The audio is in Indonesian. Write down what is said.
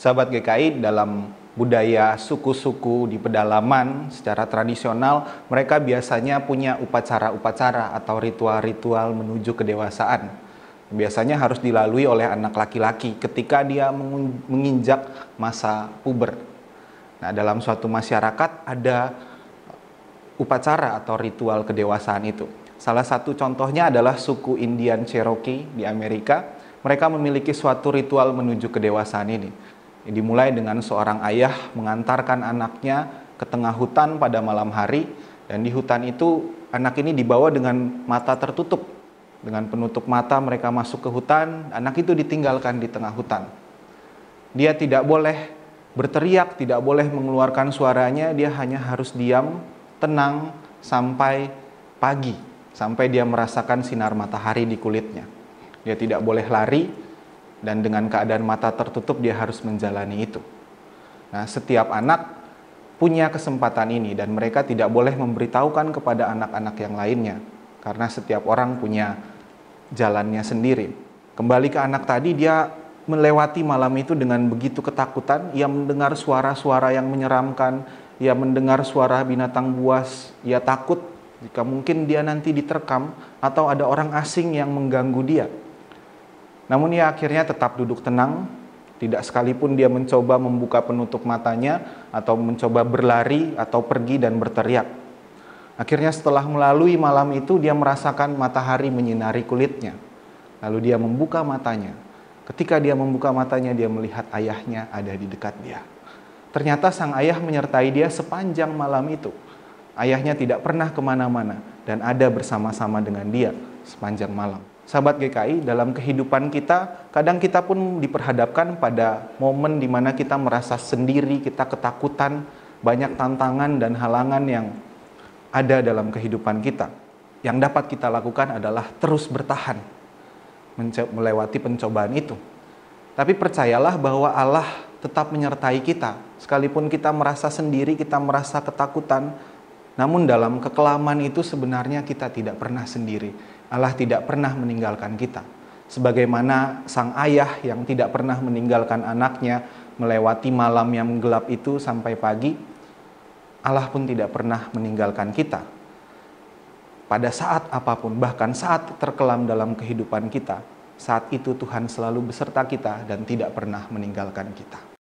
Sahabat GKI dalam budaya suku-suku di pedalaman secara tradisional mereka biasanya punya upacara-upacara atau ritual-ritual menuju kedewasaan. Biasanya harus dilalui oleh anak laki-laki ketika dia menginjak masa puber. Nah, dalam suatu masyarakat ada upacara atau ritual kedewasaan itu. Salah satu contohnya adalah suku Indian Cherokee di Amerika. Mereka memiliki suatu ritual menuju kedewasaan ini Dimulai dengan seorang ayah mengantarkan anaknya ke tengah hutan pada malam hari dan di hutan itu anak ini dibawa dengan mata tertutup. Dengan penutup mata mereka masuk ke hutan, anak itu ditinggalkan di tengah hutan. Dia tidak boleh berteriak, tidak boleh mengeluarkan suaranya, dia hanya harus diam, tenang sampai pagi, sampai dia merasakan sinar matahari di kulitnya. Dia tidak boleh lari, dan dengan keadaan mata tertutup dia harus menjalani itu. Nah, setiap anak punya kesempatan ini dan mereka tidak boleh memberitahukan kepada anak-anak yang lainnya karena setiap orang punya jalannya sendiri. Kembali ke anak tadi dia melewati malam itu dengan begitu ketakutan, ia mendengar suara-suara yang menyeramkan, ia mendengar suara binatang buas, ia takut jika mungkin dia nanti diterkam atau ada orang asing yang mengganggu dia. Namun ia akhirnya tetap duduk tenang, tidak sekalipun dia mencoba membuka penutup matanya atau mencoba berlari atau pergi dan berteriak. Akhirnya setelah melalui malam itu dia merasakan matahari menyinari kulitnya. Lalu dia membuka matanya. Ketika dia membuka matanya dia melihat ayahnya ada di dekat dia. Ternyata sang ayah menyertai dia sepanjang malam itu. Ayahnya tidak pernah kemana-mana dan ada bersama-sama dengan dia sepanjang malam sahabat GKI dalam kehidupan kita kadang kita pun diperhadapkan pada momen di mana kita merasa sendiri, kita ketakutan, banyak tantangan dan halangan yang ada dalam kehidupan kita. Yang dapat kita lakukan adalah terus bertahan melewati pencobaan itu. Tapi percayalah bahwa Allah tetap menyertai kita. Sekalipun kita merasa sendiri, kita merasa ketakutan, namun dalam kekelaman itu sebenarnya kita tidak pernah sendiri. Allah tidak pernah meninggalkan kita. Sebagaimana sang ayah yang tidak pernah meninggalkan anaknya melewati malam yang gelap itu sampai pagi, Allah pun tidak pernah meninggalkan kita. Pada saat apapun, bahkan saat terkelam dalam kehidupan kita, saat itu Tuhan selalu beserta kita dan tidak pernah meninggalkan kita.